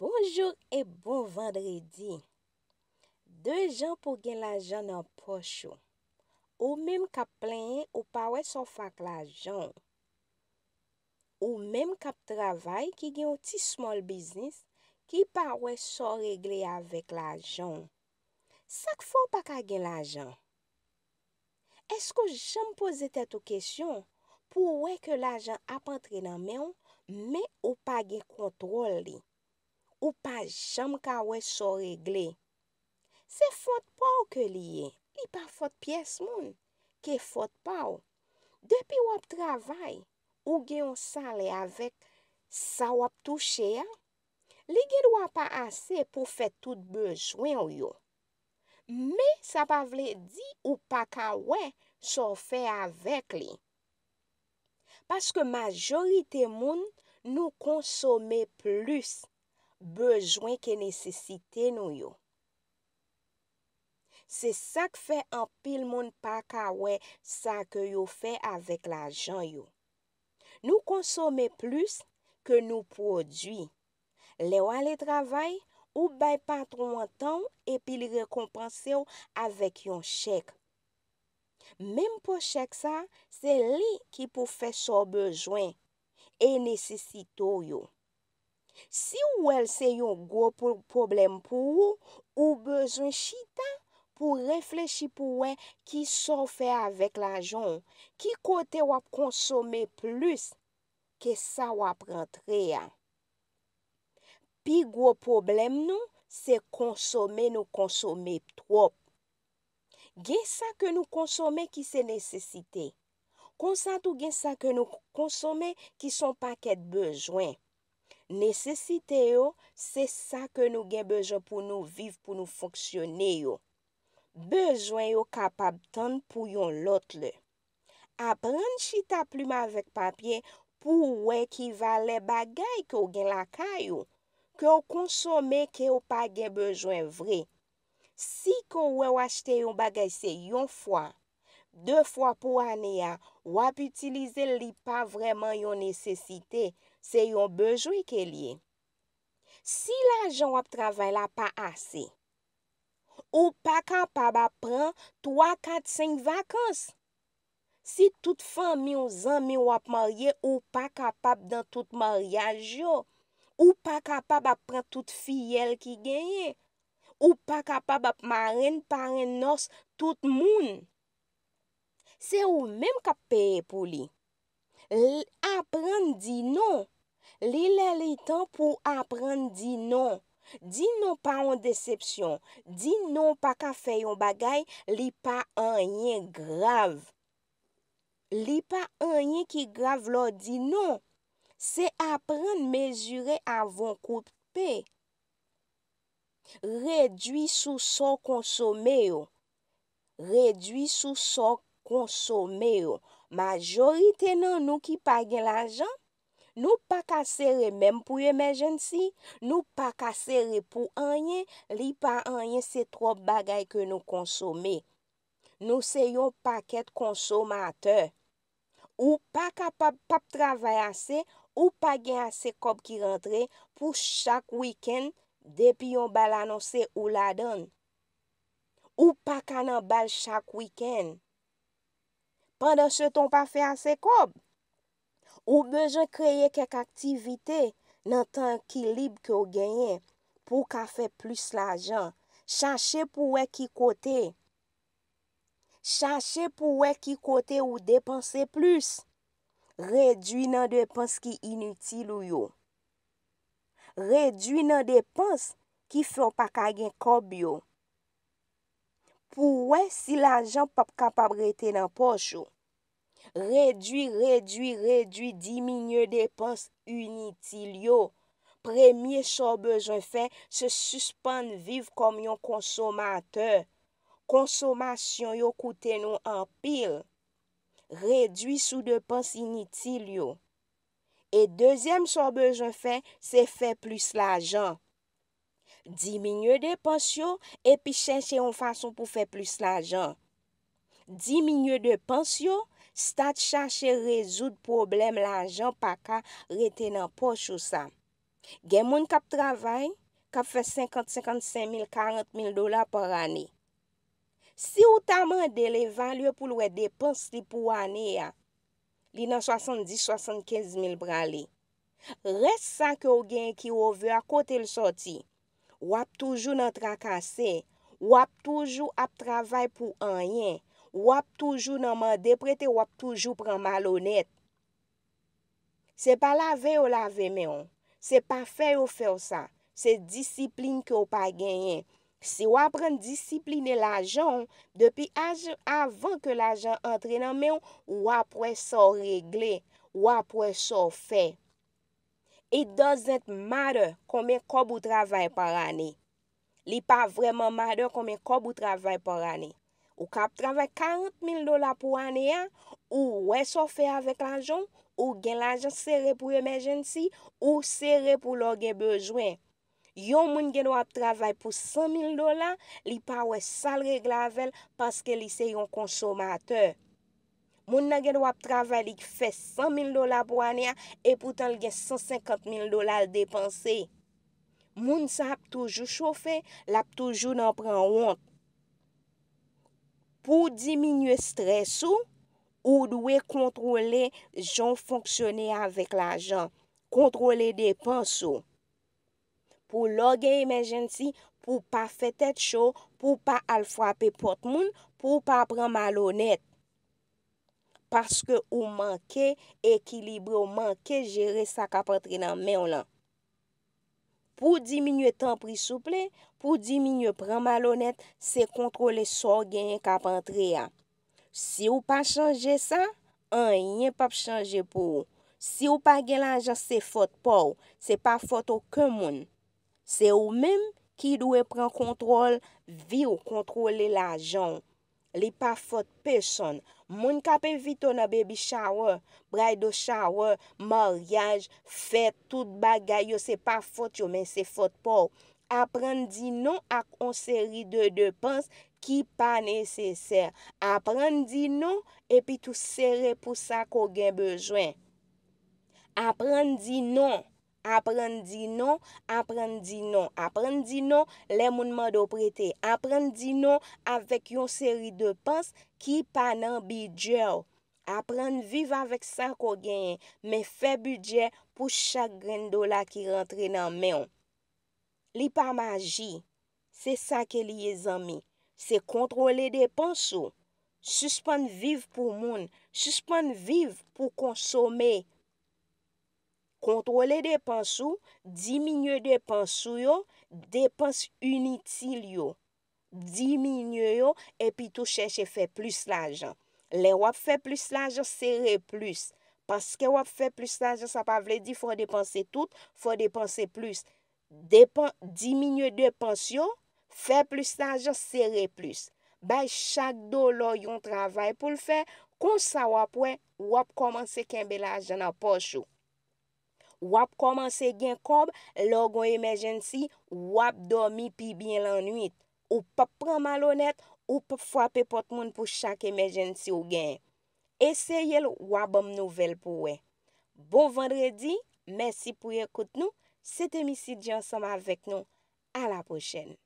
Bonjoure e bon vendredi. De jan pou gen la jan nan pochou. Ou mem kap plenye ou pawe son fak la jan. Ou mem kap travay ki gen ou ti small business ki pawe son regle avek la jan. Sak foun pa ka gen la jan. Esko jan mpoze tèt ou kesyon pou we ke la jan ap antre nan men ou pa gen kontrol li. Ou pa jom kawè so regle. Se fote pa ou ke liye. Li pa fote piyes moun. Ke fote pa ou. Depi wap travay. Ou gen yon sale avèk sa wap touche ya. Li gen wap pa ase pou fè tout bejwen yo. Me sa pa vle di ou pa kawè so fè avèk li. Paske majorite moun nou konsome plus. bejwen ke nesesite nou yo. Se sak fe an pil moun pa ka we sak yo fe avèk la jan yo. Nou konsome plus ke nou prodwi. Le wale travay ou bay patron wantan epi li rekompansyon avèk yon shek. Mem pou shek sa, se li ki pou fe so bejwen e nesesito yo. Si ou el se yon gwo problem pou ou, ou bezon chita pou reflechi pou wè ki son fè avèk lajon. Ki kote wap konsome plus ke sa wap rentre ya. Pi gwo problem nou se konsome nou konsome p'twop. Gen sa ke nou konsome ki se nesesite. Konsant ou gen sa ke nou konsome ki son paket bezwen. Nesesite yo, se sa ke nou gen bejou pou nou viv pou nou fonksyone yo. Bejouen yo kapab tan pou yon lot le. A pren chita plume avèk papye pou wè kivalè bagay ke ou gen lakay yo. Ke ou konsome ke ou pa gen bejouen vre. Si ke ou wè wachte yon bagay se yon fwa, de fwa pou aneya, wè p'utilize li pa vreman yon nesesite yo. Se yon bejwe ke liye. Si la jan wap travay la pa ase, ou pa kapab ap pran 3, 4, 5 vakans. Si tout fan mi ou zan mi wap marye, ou pa kapab dan tout maryaj yo. Ou pa kapab ap pran tout fiyel ki genye. Ou pa kapab ap maryen, paren, nos, tout moun. Se ou menm kap peye pou liye. Li apren di nou. Li lè li tan pou apren di nou. Di nou pa an decepsyon. Di nou pa ka fè yon bagay li pa an yen grav. Li pa an yen ki grav lò di nou. Se apren mezure avon koupè. Redwi sou so konsomeyo. Redwi sou so konsomeyo. Majorite nan nou ki pa gen la jan, nou pa ka sere menm pou emergency, nou pa ka sere pou anye, li pa anye se tro bagay ke nou konsome. Nou se yon paket konsomate. Ou pa ka pap pap travay ase, ou pa gen ase kop ki rentre pou chak wiken depi yon bal anonse ou la don. Ou pa ka nan bal chak wiken. Pendan se ton pa fe ase kob, ou bejan kreye kek aktivite nan tan ki libe ki ou genye pou ka fe plus la jan. Chache pou wek ki kote ou depanse plus, redwi nan depanse ki inutil ou yo. Redwi nan depanse ki flon pa ka gen kob yo. Pouwen si la jan pap kapab rete nan pochou? Redwi, redui, redui, diminye depans unitil yo. Premye sobejon fe se suspande viv kom yon konsomate. Konsomasyon yo koute nou anpil. Redwi sou depans unitil yo. E dezyem sobejon fe se fe plus la jan. Diminye de pensyon, epi chache yon fason pou fe plis la jan. Diminye de pensyon, stat chache rezoud problem la jan pa ka retenan poch ou sa. Gen moun kap travay, kap fe 50, 55, 40 mil dola por ane. Si ou tama de le valye pou lwe depans li pou ane ya, li nan 70, 75 mil brale. Res sa ke ou gen ki ou ouve akote l soti. Wap toujou nan trakase, wap toujou ap travay pou anyen, wap toujou nan man deprete, wap toujou pran malonet. Se pa lave ou lave meyon, se pa fe ou fe ou sa, se disipline ki ou pa genyen. Se wap ren disipline lajon, depi avan ke lajon entre nan meyon, wap wè so regle, wap wè so fe. It does not matter how much you work per year. It does not really matter how much you work per year. You can work $40,000 per year, or you can work with money, or you can get money for emergency, or you can get money for your needs. You can work for $100,000, but you can't work for $100,000 because you are a consumer. Moun nan gen wap travalik fe 100.000 dola pou ane a, e pou tal gen 150.000 dola al depanse. Moun sa ap toujou choufe, lap toujou nan pren wont. Pou diminye stresou, ou dwe kontrole joun fonksyone avik la joun. Kontrole depanse sou. Pou logye imenjensi, pou pa fetet chou, pou pa al fwape pot moun, pou pa pren malonet. Paske ou manke, ekilibre ou manke jere sa kapantre nan men lan. Pou diminye tan pri souple, pou diminye pran malonet, se kontrole sor genyen kapantre ya. Si ou pa chanje sa, an yen pap chanje pou ou. Si ou pa gen la jan se fot pou ou, se pa fot ou ke moun. Se ou men ki dwe pran kontrole, vi ou kontrole la jan ou. Li pa fote peson. Moun kape viton a bebi chawon. Bray do chawon. Moryaj. Fet. Tout bagay yo. Se pa fote yo. Men se fote pou. Aprende di nou ak on seri de depans ki pa neseser. Aprende di nou epi tou seri pou sa kou gen bejwen. Aprende di nou. Aprende di nou, aprende di nou, aprende di nou, le mounman do prete. Aprende di nou avèk yon seri de pans ki pa nan bidye ou. Aprende viv avèk sa ko genyen, me fe bidye pou chak gren do la ki rentre nan men ou. Li pa maji, se sa ke li ye zami. Se kontrole de pans ou. Suspande viv pou moun, suspande viv pou konsome ou. Kontrole depansou, diminyo depansou yo, depans unitil yo. Diminyo yo, epi tou chèche fè plus la jan. Le wap fè plus la jan, sère plus. Paske wap fè plus la jan, sa pa vle di fò depansè tout, fò depansè plus. Diminyo depans yo, fè plus la jan, sère plus. Bay chak do lo yon travay pou l fè, kon sa wap wè, wap komanse kembe la jan an pochou. Wap komanse gen kob, logon emergency, wap dormi pi bin lan nwit. Ou pap pran malonet, ou pap fwape potmon pou chak emergency ou gen. Eseye l wabom nouvel pou we. Bo vendredi, mersi pou yekout nou. Sete misi di ansama vek nou. A la pochen.